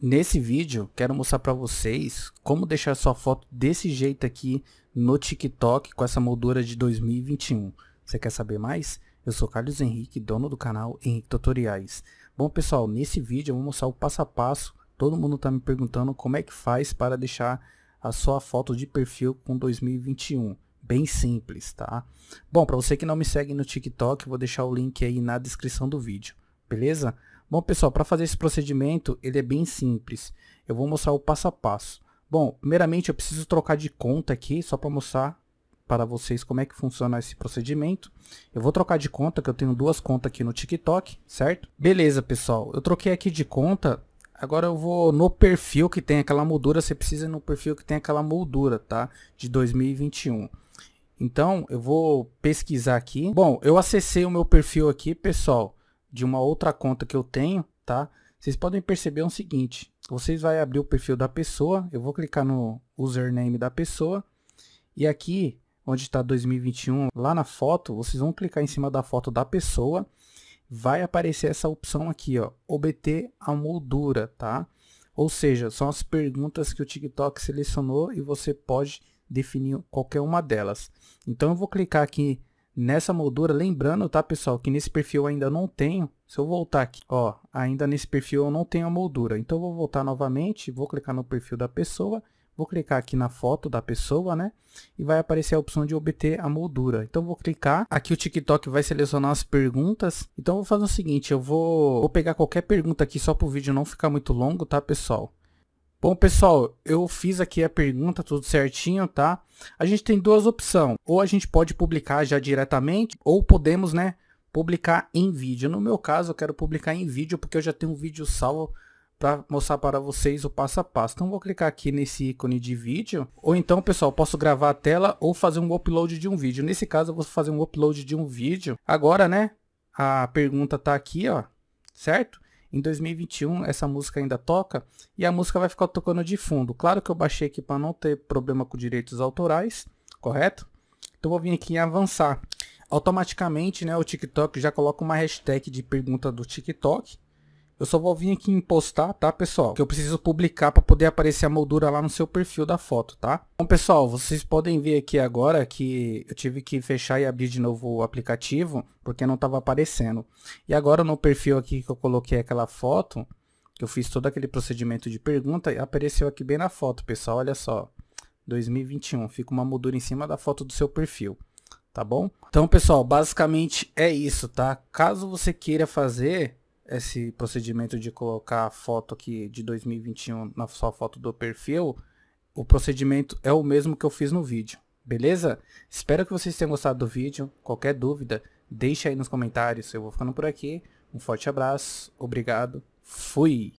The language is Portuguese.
Nesse vídeo, quero mostrar para vocês como deixar sua foto desse jeito aqui no TikTok com essa moldura de 2021. Você quer saber mais? Eu sou Carlos Henrique, dono do canal Henrique Tutoriais. Bom pessoal, nesse vídeo eu vou mostrar o passo a passo. Todo mundo está me perguntando como é que faz para deixar a sua foto de perfil com 2021 bem simples, tá? Bom, para você que não me segue no TikTok, vou deixar o link aí na descrição do vídeo, beleza? Bom, pessoal, para fazer esse procedimento, ele é bem simples. Eu vou mostrar o passo a passo. Bom, primeiramente eu preciso trocar de conta aqui, só para mostrar para vocês como é que funciona esse procedimento. Eu vou trocar de conta, que eu tenho duas contas aqui no TikTok, certo? Beleza, pessoal. Eu troquei aqui de conta. Agora eu vou no perfil que tem aquela moldura. Você precisa no perfil que tem aquela moldura, tá? De 2021. Então, eu vou pesquisar aqui. Bom, eu acessei o meu perfil aqui, pessoal de uma outra conta que eu tenho, tá? Vocês podem perceber o seguinte, vocês vão abrir o perfil da pessoa, eu vou clicar no username da pessoa, e aqui, onde está 2021, lá na foto, vocês vão clicar em cima da foto da pessoa, vai aparecer essa opção aqui, ó, obter a moldura, tá? Ou seja, são as perguntas que o TikTok selecionou e você pode definir qualquer uma delas. Então eu vou clicar aqui nessa moldura. Lembrando, tá, pessoal, que nesse perfil ainda não tenho. Se eu voltar aqui, ó, ainda nesse perfil eu não tenho a moldura. Então, eu vou voltar novamente, vou clicar no perfil da pessoa, vou clicar aqui na foto da pessoa, né? E vai aparecer a opção de obter a moldura. Então, vou clicar. Aqui o TikTok vai selecionar as perguntas. Então, eu vou fazer o seguinte, eu vou, vou pegar qualquer pergunta aqui só para o vídeo não ficar muito longo, tá, pessoal? Bom, pessoal, eu fiz aqui a pergunta tudo certinho, tá? A gente tem duas opções. Ou a gente pode publicar já diretamente, ou podemos, né, publicar em vídeo. No meu caso, eu quero publicar em vídeo porque eu já tenho um vídeo salvo para mostrar para vocês o passo a passo. Então vou clicar aqui nesse ícone de vídeo, ou então, pessoal, posso gravar a tela ou fazer um upload de um vídeo. Nesse caso, eu vou fazer um upload de um vídeo. Agora, né, a pergunta tá aqui, ó, certo? Em 2021, essa música ainda toca e a música vai ficar tocando de fundo. Claro que eu baixei aqui para não ter problema com direitos autorais, correto? Então vou vir aqui em avançar. Automaticamente, né, o TikTok já coloca uma hashtag de pergunta do TikTok, eu só vou vir aqui em postar, tá, pessoal? Que eu preciso publicar para poder aparecer a moldura lá no seu perfil da foto, tá? Bom, então, pessoal, vocês podem ver aqui agora que eu tive que fechar e abrir de novo o aplicativo, porque não estava aparecendo. E agora no perfil aqui que eu coloquei aquela foto, que eu fiz todo aquele procedimento de pergunta, apareceu aqui bem na foto, pessoal, olha só. 2021, fica uma moldura em cima da foto do seu perfil tá bom? Então, pessoal, basicamente é isso, tá? Caso você queira fazer esse procedimento de colocar a foto aqui de 2021 na sua foto do perfil, o procedimento é o mesmo que eu fiz no vídeo, beleza? Espero que vocês tenham gostado do vídeo. Qualquer dúvida, deixa aí nos comentários. Eu vou ficando por aqui. Um forte abraço, obrigado, fui!